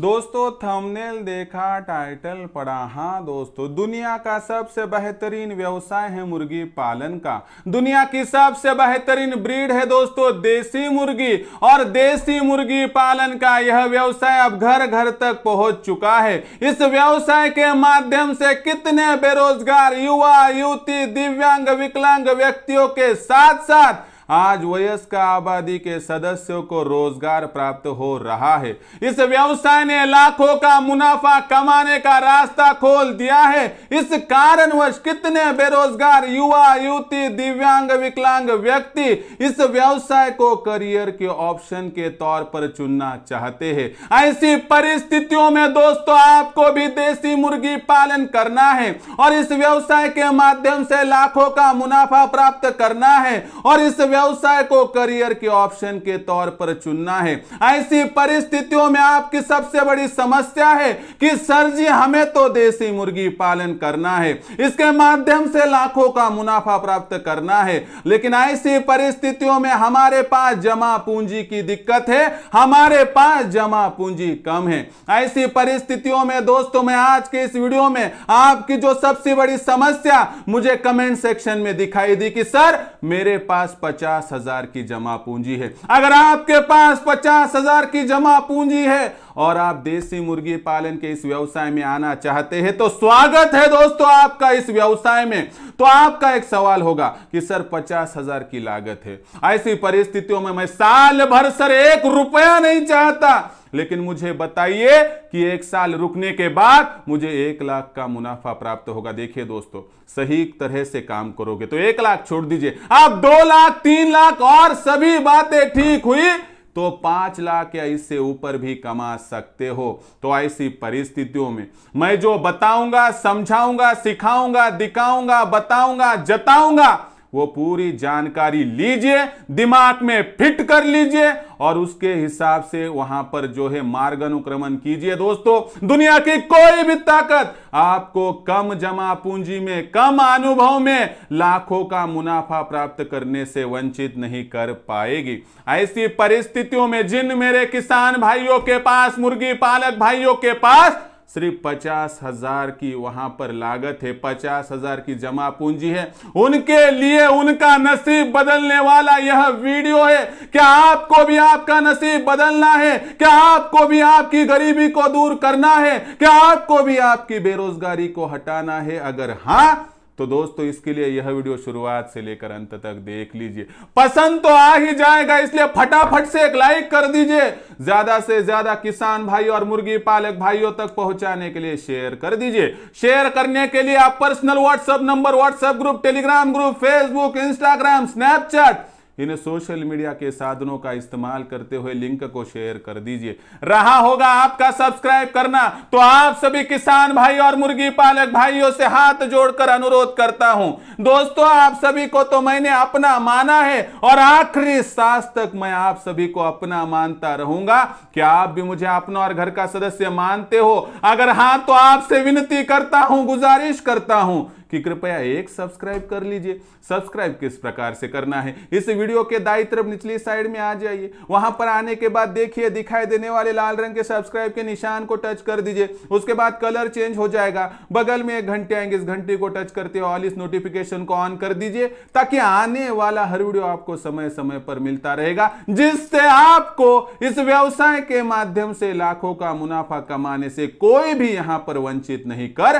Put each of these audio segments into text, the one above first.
दोस्तों थंबनेल देखा टाइटल पढ़ा हाँ दोस्तों दुनिया का सबसे बेहतरीन व्यवसाय है मुर्गी पालन का दुनिया की सबसे बेहतरीन ब्रीड है दोस्तों देसी मुर्गी और देसी मुर्गी पालन का यह व्यवसाय अब घर घर तक पहुंच चुका है इस व्यवसाय के माध्यम से कितने बेरोजगार युवा युवती दिव्यांग विकलांग व्यक्तियों के साथ साथ आज वयस्क आबादी के सदस्यों को रोजगार प्राप्त हो रहा है इस व्यवसाय ने लाखों का मुनाफा कमाने का रास्ता खोल दिया है इस कारणवश कितने बेरोजगार युवा युवती दिव्यांग विकलांग व्यक्ति इस व्यवसाय को करियर के ऑप्शन के तौर पर चुनना चाहते हैं ऐसी परिस्थितियों में दोस्तों आपको भी देसी मुर्गी पालन करना है और इस व्यवसाय के माध्यम से लाखों का मुनाफा प्राप्त करना है और इस व्यवसाय को करियर के ऑप्शन के तौर पर चुनना है ऐसी परिस्थितियों में आपकी सबसे बड़ी समस्या है कि सर जी हमें तो देसी मुर्गी पालन करना है इसके माध्यम से लाखों का मुनाफा प्राप्त करना है लेकिन ऐसी परिस्थितियों में हमारे पास जमा पूंजी की दिक्कत है हमारे पास जमा पूंजी कम है ऐसी परिस्थितियों में दोस्तों मैं आज के इस वीडियो में आपकी जो सबसे बड़ी समस्या मुझे कमेंट सेक्शन में दिखाई दी कि सर मेरे पास पचास पचास हजार की जमा पूंजी है अगर आपके पास पचास हजार की जमा पूंजी है और आप देसी मुर्गी पालन के इस व्यवसाय में आना चाहते हैं तो स्वागत है दोस्तों आपका इस व्यवसाय में तो आपका एक सवाल होगा कि सर पचास हजार की लागत है ऐसी परिस्थितियों में मैं साल भर सर एक रुपया नहीं चाहता लेकिन मुझे बताइए कि एक साल रुकने के बाद मुझे एक लाख का मुनाफा प्राप्त होगा देखिए दोस्तों सही तरह से काम करोगे तो एक लाख छोड़ दीजिए आप दो लाख तीन लाख और सभी बातें ठीक हुई तो पांच लाख या इससे ऊपर भी कमा सकते हो तो ऐसी परिस्थितियों में मैं जो बताऊंगा समझाऊंगा सिखाऊंगा दिखाऊंगा बताऊंगा जताऊंगा वो पूरी जानकारी लीजिए दिमाग में फिट कर लीजिए और उसके हिसाब से वहां पर जो है मार्ग अनुक्रमण कीजिए दोस्तों दुनिया की कोई भी ताकत आपको कम जमा पूंजी में कम अनुभव में लाखों का मुनाफा प्राप्त करने से वंचित नहीं कर पाएगी ऐसी परिस्थितियों में जिन मेरे किसान भाइयों के पास मुर्गी पालक भाइयों के पास सिर्फ पचास हजार की वहां पर लागत है पचास हजार की जमा पूंजी है उनके लिए उनका नसीब बदलने वाला यह वीडियो है क्या आपको भी आपका नसीब बदलना है क्या आपको भी आपकी गरीबी को दूर करना है क्या आपको भी आपकी बेरोजगारी को हटाना है अगर हाँ तो दोस्तों इसके लिए यह वीडियो शुरुआत से लेकर अंत तक देख लीजिए पसंद तो आ ही जाएगा इसलिए फटाफट से एक लाइक कर दीजिए ज्यादा से ज्यादा किसान भाई और मुर्गी पालक भाइयों तक पहुंचाने के लिए शेयर कर दीजिए शेयर करने के लिए आप personal WhatsApp number WhatsApp group Telegram group Facebook Instagram Snapchat इन सोशल मीडिया के साधनों का इस्तेमाल करते हुए लिंक को शेयर कर दीजिए रहा होगा आपका सब्सक्राइब करना तो आप सभी किसान भाई और मुर्गी पालक भाइयों से हाथ जोड़कर अनुरोध करता हूं दोस्तों आप सभी को तो मैंने अपना माना है और आखिरी सांस तक मैं आप सभी को अपना मानता रहूंगा क्या आप भी मुझे अपना और घर का सदस्य मानते हो अगर हां तो आपसे विनती करता हूं गुजारिश करता हूं कि कृपया एक सब्सक्राइब कर लीजिए सब्सक्राइब किस प्रकार से करना है इस वीडियो के दाई तरफ निचली साइड में आ जाइए वहां पर आने के बाद देखिए दिखाई देने वाले लाल रंग के सब्सक्राइब के निशान को टच कर दीजिए उसके बाद कलर चेंज हो जाएगा बगल में एक घंटे आएंगे इस घंटे को टच करते ऑल इस नोटिफिकेशन को ऑन कर दीजिए ताकि आने वाला हर वीडियो आपको समय समय पर मिलता रहेगा जिससे आपको इस व्यवसाय के माध्यम से लाखों का मुनाफा कमाने से कोई भी यहां पर वंचित नहीं कर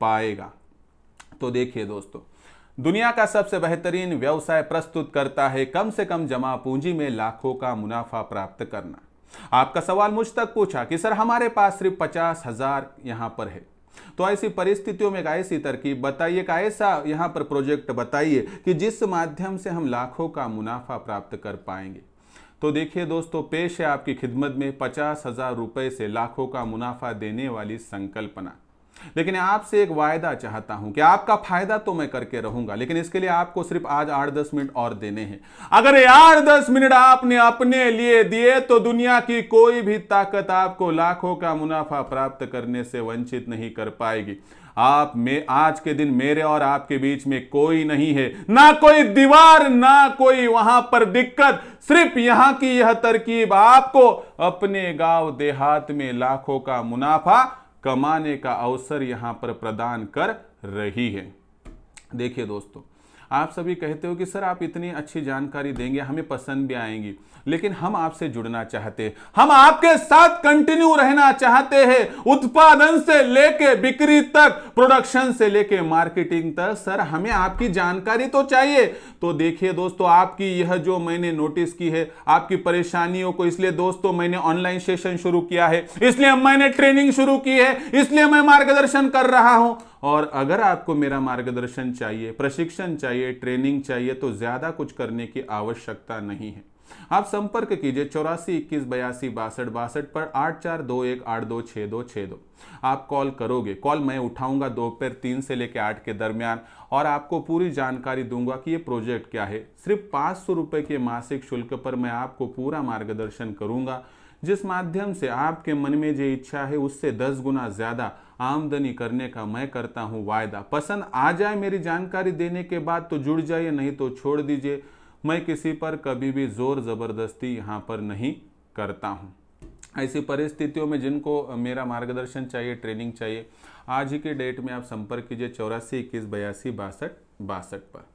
पाएगा तो देखिए दोस्तों दुनिया का सबसे बेहतरीन व्यवसाय प्रस्तुत करता है कम से कम जमा पूंजी में लाखों का मुनाफा प्राप्त करना आपका सवाल मुझ तक पूछा कि सर हमारे पास सिर्फ पचास हजार यहां पर है तो ऐसी परिस्थितियों में एक ऐसी तरकीब बताइए का ऐसा यहां पर प्रोजेक्ट बताइए कि जिस माध्यम से हम लाखों का मुनाफा प्राप्त कर पाएंगे तो देखिए दोस्तों पेश है आपकी खिदमत में पचास हजार रुपए से लाखों का मुनाफा देने वाली संकल्पना लेकिन आपसे एक वायदा चाहता हूं कि आपका फायदा तो मैं करके रहूंगा लेकिन इसके लिए आपको सिर्फ आज आठ दस मिनट और देने हैं अगर ये आठ दस मिनट आपने अपने लिए दिए तो दुनिया की कोई भी ताकत आपको लाखों का मुनाफा प्राप्त करने से वंचित नहीं कर पाएगी आप में आज के दिन मेरे और आपके बीच में कोई नहीं है ना कोई दीवार ना कोई वहां पर दिक्कत सिर्फ यहां की यह तरकीब आपको अपने गांव देहात में लाखों का मुनाफा कमाने का अवसर यहां पर प्रदान कर रही है देखिए दोस्तों आप सभी कहते हो कि सर आप इतनी अच्छी जानकारी देंगे हमें पसंद भी आएंगी लेकिन हम आपसे जुड़ना चाहते हम आपके साथ कंटिन्यू रहना चाहते हैं उत्पादन से लेके बिक्री तक प्रोडक्शन से लेके मार्केटिंग तक सर हमें आपकी जानकारी तो चाहिए तो देखिए दोस्तों आपकी यह जो मैंने नोटिस की है आपकी परेशानियों को इसलिए दोस्तों मैंने ऑनलाइन सेशन शुरू किया है इसलिए मैंने ट्रेनिंग शुरू की है इसलिए मैं मार्गदर्शन कर रहा हूं और अगर आपको मेरा मार्गदर्शन चाहिए प्रशिक्षण चाहिए ट्रेनिंग चाहिए तो ज़्यादा कुछ करने की आवश्यकता नहीं है आप संपर्क कीजिए चौरासी इक्कीस बयासी बासठ बासठ पर आठ चार दो एक आठ दो छः दो छः दो आप कॉल करोगे कॉल मैं उठाऊंगा दोपहर तीन से लेकर आठ के दरमियान और आपको पूरी जानकारी दूंगा कि ये प्रोजेक्ट क्या है सिर्फ पाँच सौ रुपये के मासिक शुल्क पर मैं आपको पूरा मार्गदर्शन करूंगा जिस माध्यम से आपके मन में जो इच्छा है उससे दस गुना ज़्यादा आमदनी करने का मैं करता हूँ वायदा पसंद आ जाए मेरी जानकारी देने के बाद तो जुड़ जाइए नहीं तो छोड़ दीजिए मैं किसी पर कभी भी ज़ोर ज़बरदस्ती यहाँ पर नहीं करता हूँ ऐसी परिस्थितियों में जिनको मेरा मार्गदर्शन चाहिए ट्रेनिंग चाहिए आज ही के डेट में आप संपर्क कीजिए चौरासी इक्कीस बयासी बासठ बासठ पर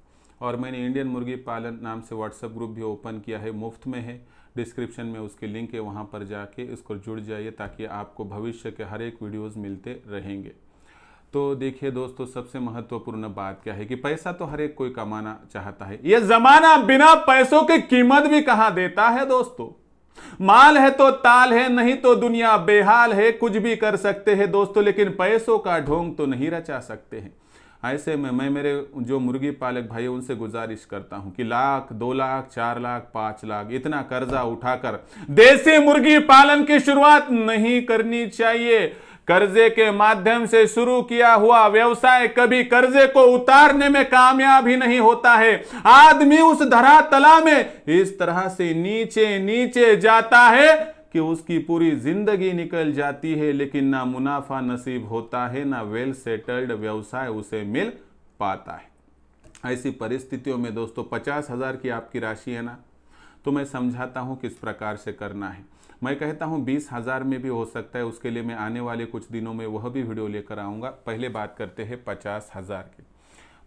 और मैंने इंडियन मुर्गी पालन नाम से व्हाट्सएप ग्रुप भी ओपन किया है मुफ्त में है डिस्क्रिप्शन में उसके लिंक है वहाँ पर जाके इसको जुड़ जाइए ताकि आपको भविष्य के हर एक वीडियोज़ मिलते रहेंगे तो देखिए दोस्तों सबसे महत्वपूर्ण बात क्या है कि पैसा तो हर एक कोई कमाना चाहता है यह जमाना बिना पैसों की कीमत भी कहाँ देता है दोस्तों माल है तो ताल है नहीं तो दुनिया बेहाल है कुछ भी कर सकते हैं दोस्तों लेकिन पैसों का ढोंग तो नहीं रचा सकते हैं ऐसे में मैं मेरे जो मुर्गी पालक भाई उनसे गुजारिश करता हूं कि लाख दो लाख चार लाख पांच लाख इतना कर्जा उठाकर देसी मुर्गी पालन की शुरुआत नहीं करनी चाहिए कर्जे के माध्यम से शुरू किया हुआ व्यवसाय कभी कर्जे को उतारने में कामयाब ही नहीं होता है आदमी उस धरातला में इस तरह से नीचे नीचे जाता है कि उसकी पूरी जिंदगी निकल जाती है लेकिन ना मुनाफा नसीब होता है ना वेल सेटल्ड व्यवसाय उसे मिल पाता है ऐसी परिस्थितियों में दोस्तों पचास हज़ार की आपकी राशि है ना तो मैं समझाता हूँ किस प्रकार से करना है मैं कहता हूँ बीस हज़ार में भी हो सकता है उसके लिए मैं आने वाले कुछ दिनों में वह भी वीडियो लेकर आऊँगा पहले बात करते हैं पचास हज़ार की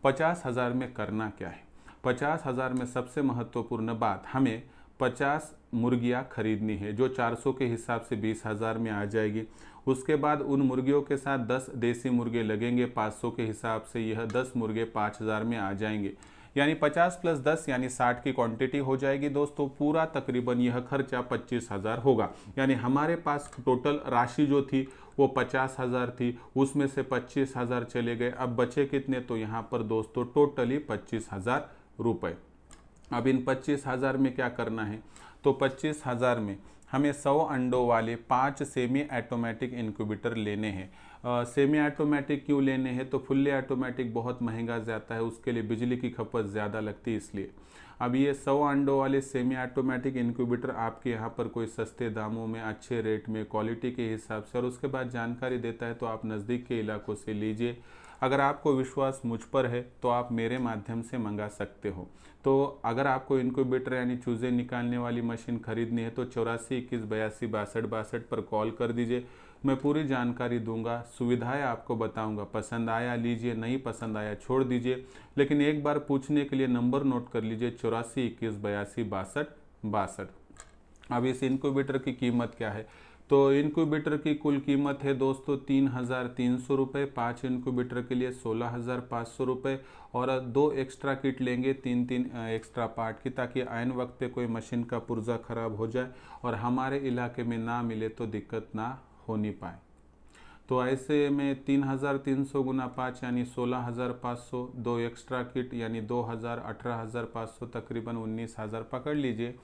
पचास हज़ार में करना क्या है पचास हज़ार में सबसे महत्वपूर्ण बात हमें पचास मुर्गियां खरीदनी है जो 400 के हिसाब से बीस हज़ार में आ जाएगी उसके बाद उन मुर्गियों के साथ 10 देसी मुर्गे लगेंगे 500 के हिसाब से यह 10 मुर्गे 5000 में आ जाएंगे यानी 50 प्लस 10 यानी 60 की क्वांटिटी हो जाएगी दोस्तों पूरा तकरीबन यह खर्चा पच्चीस हज़ार होगा यानी हमारे पास टोटल राशि जो थी वो पचास हज़ार थी उसमें से पच्चीस हज़ार चले गए अब बचे कितने तो यहाँ पर दोस्तों टोटली पच्चीस हज़ार रुपये अब इन पच्चीस हज़ार में क्या करना है तो पच्चीस हज़ार में हमें सौ अंडों वाले पाँच सेमी ऑटोमेटिक इनक्यूबेटर लेने हैं सेमी ऑटोमेटिक क्यों लेने हैं तो फुल्ली ऑटोमेटिक बहुत महंगा जाता है उसके लिए बिजली की खपत ज़्यादा लगती है इसलिए अब ये सौ अंडों वाले सेमी ऑटोमेटिक इनक्यूबेटर आपके यहाँ पर कोई सस्ते दामों में अच्छे रेट में क्वालिटी के हिसाब से और उसके बाद जानकारी देता है तो आप नज़दीक के इलाकों से लीजिए अगर आपको विश्वास मुझ पर है तो आप मेरे माध्यम से मंगा सकते हो तो अगर आपको इनक्यूबेटर यानी चूज़े निकालने वाली मशीन खरीदनी है तो चौरासी इक्कीस बयासी बासठ बासठ पर कॉल कर दीजिए मैं पूरी जानकारी दूंगा सुविधाएं आपको बताऊंगा पसंद आया लीजिए नहीं पसंद आया छोड़ दीजिए लेकिन एक बार पूछने के लिए नंबर नोट कर लीजिए चौरासी इक्कीस बयासी बासठ बासठ अब इस इनक्यूबेटर की कीमत क्या है तो इनक्यूबेटर की कुल कीमत है दोस्तों तीन हज़ार तीन सौ रुपये पाँच इनक्यूबेटर के लिए सोलह हज़ार पाँच सौ रुपये और दो एक्स्ट्रा किट लेंगे तीन तीन एक्स्ट्रा पार्ट की ताकि आयन वक्त पे कोई मशीन का पुर्जा ख़राब हो जाए और हमारे इलाके में ना मिले तो दिक्कत ना होनी पाए तो ऐसे में तीन हज़ार तीन सौ गुना पाँच यानी सोलह हज़ार पाँच सौ दो एक्स्ट्रा किट यानी दो हज़ार अठारह हज़ार पाँच सौ तकरीबन उन्नीस हज़ार पकड़ लीजिए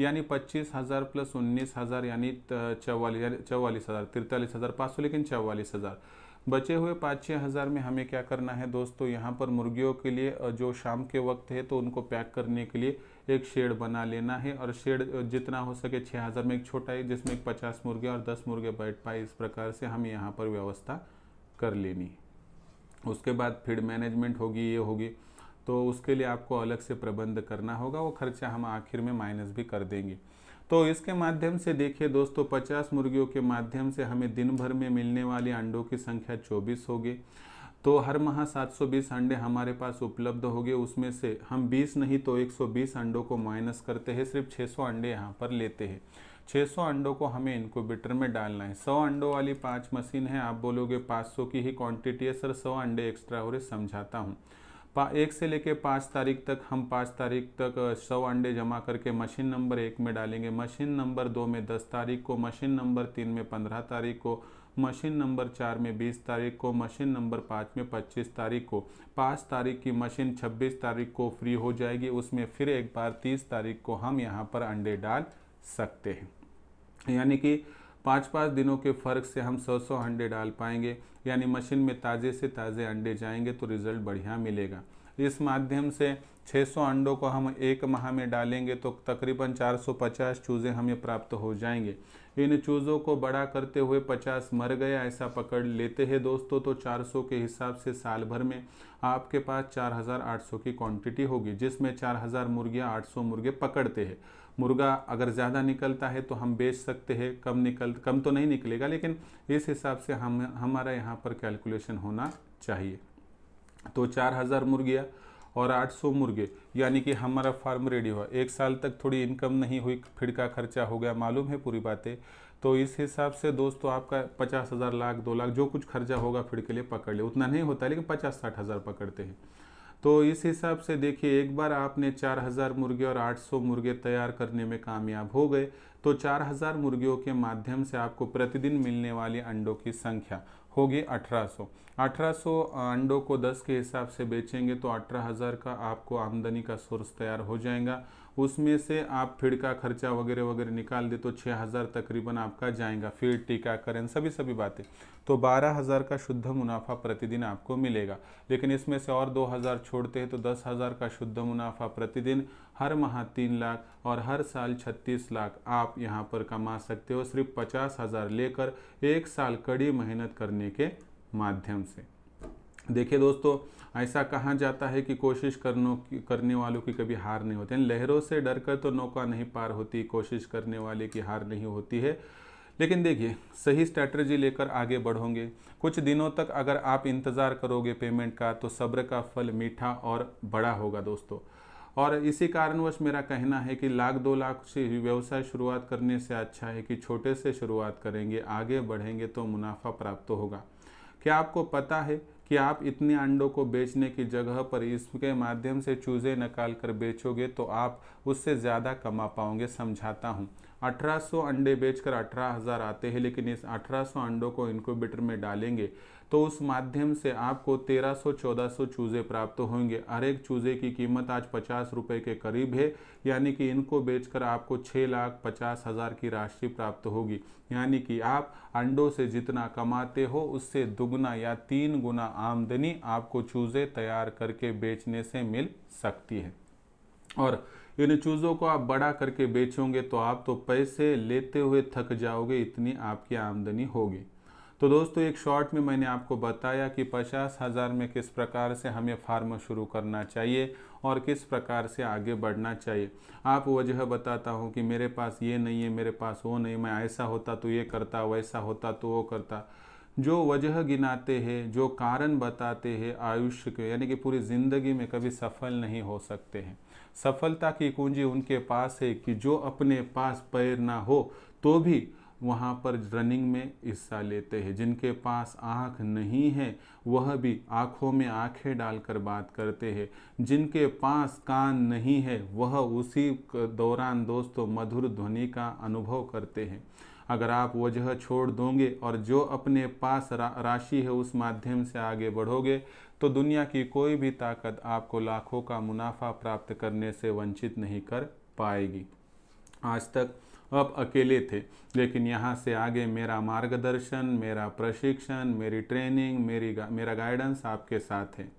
यानी पच्चीस हज़ार प्लस उन्नीस हज़ार यानी चौवालीस चौवालीस हज़ार तिरतालीस हज़ार पाँच सौ लेकिन चौवालीस हज़ार बचे हुए पाँच छः हज़ार में हमें क्या करना है दोस्तों यहाँ पर मुर्गियों के लिए जो शाम के वक्त है तो उनको पैक करने के लिए एक शेड बना लेना है और शेड जितना हो सके छः हज़ार में एक छोटा है जिसमें एक पचास मुर्गे और दस मुर्गे बैठ पाए इस प्रकार से हमें यहाँ पर व्यवस्था कर लेनी उसके बाद फीड मैनेजमेंट होगी ये होगी तो उसके लिए आपको अलग से प्रबंध करना होगा वो खर्चा हम आखिर में माइनस भी कर देंगे तो इसके माध्यम से देखिए दोस्तों 50 मुर्गियों के माध्यम से हमें दिन भर में मिलने वाली अंडों की संख्या 24 होगी तो हर माह 720 अंडे हमारे पास उपलब्ध होंगे उसमें से हम 20 नहीं तो 120 अंडों को माइनस करते हैं सिर्फ 600 अंडे यहाँ पर लेते हैं 600 अंडों को हमें इनक्यूबेटर में डालना है 100 अंडों वाली पांच मशीन है आप बोलोगे 500 की ही क्वांटिटी है सर 100 अंडे एक्स्ट्रा हो रहे समझाता हूँ एक से लेके पाँच तारीख तक हम पाँच तारीख तक सौ अंडे जमा करके मशीन नंबर एक में डालेंगे मशीन नंबर दो में दस तारीख को मशीन नंबर तीन में पंद्रह तारीख को मशीन नंबर चार में बीस तारीख को मशीन नंबर पाँच में पच्चीस तारीख को पाँच तारीख की मशीन छब्बीस तारीख को फ्री हो जाएगी उसमें फिर एक बार तीस तारीख को हम यहाँ पर अंडे डाल सकते हैं यानी कि पाँच पाँच दिनों के फ़र्क से हम सौ सौ अंडे डाल पाएंगे यानी मशीन में ताज़े से ताज़े अंडे जाएंगे तो रिज़ल्ट बढ़िया मिलेगा इस माध्यम से 600 अंडों को हम एक माह में डालेंगे तो तकरीबन 450 चूज़ें हमें प्राप्त हो जाएंगे इन चूज़ों को बड़ा करते हुए 50 मर गया ऐसा पकड़ लेते हैं दोस्तों तो 400 के हिसाब से साल भर में आपके पास 4800 की क्वांटिटी होगी जिसमें 4000 मुर्गियाँ आठ मुर्गे पकड़ते हैं मुर्गा अगर ज़्यादा निकलता है तो हम बेच सकते हैं कम निकल कम तो नहीं निकलेगा लेकिन इस हिसाब से हम हमारा यहाँ पर कैलकुलेशन होना चाहिए तो चार हज़ार मुर्गियाँ और 800 मुर्गे यानी कि हमारा फार्म रेडी हुआ एक साल तक थोड़ी इनकम नहीं हुई फिर का खर्चा हो गया मालूम है पूरी बातें तो इस हिसाब से दोस्तों आपका पचास हज़ार लाख दो लाख जो कुछ खर्चा होगा फिर के लिए पकड़ ले उतना नहीं होता लेकिन पचास साठ हज़ार पकड़ते हैं तो इस हिसाब से देखिए एक बार आपने 4000 मुर्गे और 800 मुर्गे तैयार करने में कामयाब हो गए तो 4000 मुर्गियों के माध्यम से आपको प्रतिदिन मिलने वाली अंडों की संख्या होगी 1800 1800 अंडों को 10 के हिसाब से बेचेंगे तो 18000 का आपको आमदनी का सोर्स तैयार हो जाएगा उसमें से आप फीड का खर्चा वगैरह वगैरह निकाल दे तो 6000 तकरीबन आपका जाएगा फीड टीकाकरण सभी सभी बातें तो 12000 का शुद्ध मुनाफा प्रतिदिन आपको मिलेगा लेकिन इसमें से और 2000 छोड़ते हैं तो 10000 का शुद्ध मुनाफा प्रतिदिन हर माह तीन लाख और हर साल छत्तीस लाख आप यहाँ पर कमा सकते हो सिर्फ पचास हज़ार लेकर एक साल कड़ी मेहनत करने के माध्यम से देखिए दोस्तों ऐसा कहा जाता है कि कोशिश करने करने वालों की कभी हार नहीं होती लहरों से डरकर तो नौका नहीं पार होती कोशिश करने वाले की हार नहीं होती है लेकिन देखिए सही स्ट्रैटर्जी लेकर आगे बढ़ोगे कुछ दिनों तक अगर आप इंतज़ार करोगे पेमेंट का तो सब्र का फल मीठा और बड़ा होगा दोस्तों और इसी कारणवश मेरा कहना है कि लाख दो लाख से व्यवसाय शुरुआत करने से अच्छा है कि छोटे से शुरुआत करेंगे आगे बढ़ेंगे तो मुनाफा प्राप्त होगा क्या आपको पता है कि आप इतने अंडों को बेचने की जगह पर इसके माध्यम से चूज़े निकाल कर बेचोगे तो आप उससे ज़्यादा कमा पाओगे समझाता हूँ 1800 अंडे बेचकर 18000 आते हैं लेकिन इस 1800 अंडों को इनक्यूबेटर में डालेंगे तो उस माध्यम से आपको 1300-1400 चूजे प्राप्त होंगे हर एक चूजे की कीमत आज पचास रुपये के करीब है यानी कि इनको बेचकर आपको छः लाख पचास हज़ार की राशि प्राप्त होगी यानी कि आप अंडों से जितना कमाते हो उससे दुगना या तीन गुना आमदनी आपको चूजे तैयार करके बेचने से मिल सकती है और इन चीज़ों को आप बड़ा करके बेचोगे तो आप तो पैसे लेते हुए थक जाओगे इतनी आपकी आमदनी होगी तो दोस्तों एक शॉर्ट में मैंने आपको बताया कि पचास हज़ार में किस प्रकार से हमें फार्म शुरू करना चाहिए और किस प्रकार से आगे बढ़ना चाहिए आप वजह बताता हूँ कि मेरे पास ये नहीं है मेरे पास वो नहीं मैं ऐसा होता तो ये करता वैसा होता तो वो करता जो वजह गिनाते हैं जो कारण बताते हैं आयुष्य के यानी कि पूरी ज़िंदगी में कभी सफल नहीं हो सकते हैं सफलता की कुंजी उनके पास है कि जो अपने पास पैर ना हो तो भी वहाँ पर रनिंग में हिस्सा लेते हैं जिनके पास आँख नहीं है वह भी आँखों में आँखें डालकर बात करते हैं जिनके पास कान नहीं है वह उसी दौरान दोस्तों मधुर ध्वनि का अनुभव करते हैं अगर आप वजह छोड़ दोगे और जो अपने पास रा, राशि है उस माध्यम से आगे बढ़ोगे तो दुनिया की कोई भी ताकत आपको लाखों का मुनाफा प्राप्त करने से वंचित नहीं कर पाएगी आज तक अब अकेले थे लेकिन यहाँ से आगे मेरा मार्गदर्शन मेरा प्रशिक्षण मेरी ट्रेनिंग मेरी गा, मेरा गाइडेंस आपके साथ है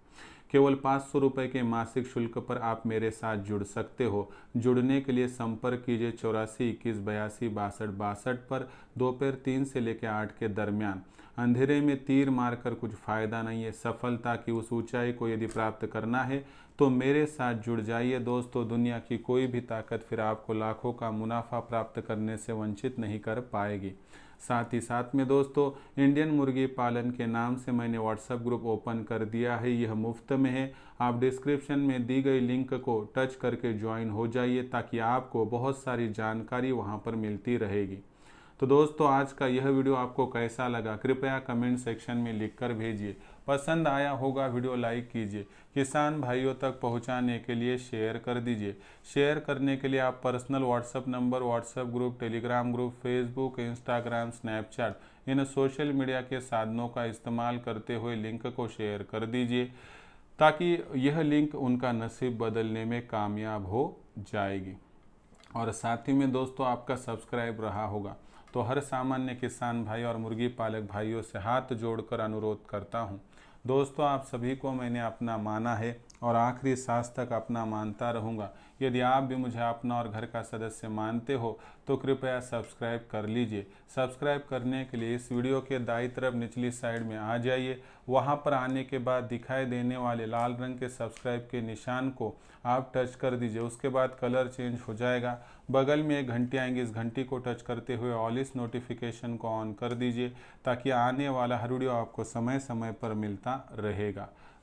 केवल पाँच सौ रुपये के मासिक शुल्क पर आप मेरे साथ जुड़ सकते हो जुड़ने के लिए संपर्क कीजिए चौरासी इक्कीस बयासी बासठ बासठ पर दोपहर तीन से लेकर आठ के दरमियान अंधेरे में तीर मारकर कुछ फ़ायदा नहीं है सफलता की उस ऊंचाई को यदि प्राप्त करना है तो मेरे साथ जुड़ जाइए दोस्तों दुनिया की कोई भी ताकत फिर आपको लाखों का मुनाफा प्राप्त करने से वंचित नहीं कर पाएगी साथ ही साथ में दोस्तों इंडियन मुर्गी पालन के नाम से मैंने व्हाट्सएप ग्रुप ओपन कर दिया है यह मुफ्त में है आप डिस्क्रिप्शन में दी गई लिंक को टच करके ज्वाइन हो जाइए ताकि आपको बहुत सारी जानकारी वहाँ पर मिलती रहेगी तो दोस्तों आज का यह वीडियो आपको कैसा लगा कृपया कमेंट सेक्शन में लिखकर भेजिए पसंद आया होगा वीडियो लाइक कीजिए किसान भाइयों तक पहुंचाने के लिए शेयर कर दीजिए शेयर करने के लिए आप personal WhatsApp number WhatsApp group Telegram group Facebook Instagram Snapchat इन सोशल मीडिया के साधनों का इस्तेमाल करते हुए लिंक को शेयर कर दीजिए ताकि यह लिंक उनका नसीब बदलने में कामयाब हो जाएगी और साथ ही में दोस्तों आपका सब्सक्राइब रहा होगा तो हर सामान्य किसान भाई और मुर्गी पालक भाइयों से हाथ जोड़कर अनुरोध करता हूँ दोस्तों आप सभी को मैंने अपना माना है और आखिरी सांस तक अपना मानता रहूँगा यदि आप भी मुझे अपना और घर का सदस्य मानते हो तो कृपया सब्सक्राइब कर लीजिए सब्सक्राइब करने के लिए इस वीडियो के दाई तरफ निचली साइड में आ जाइए वहाँ पर आने के बाद दिखाई देने वाले लाल रंग के सब्सक्राइब के निशान को आप टच कर दीजिए उसके बाद कलर चेंज हो जाएगा बगल में एक घंटी आएंगी इस घंटी को टच करते हुए ऑल इस नोटिफिकेशन को ऑन कर दीजिए ताकि आने वाला हर वीडियो आपको समय समय पर मिलता रहेगा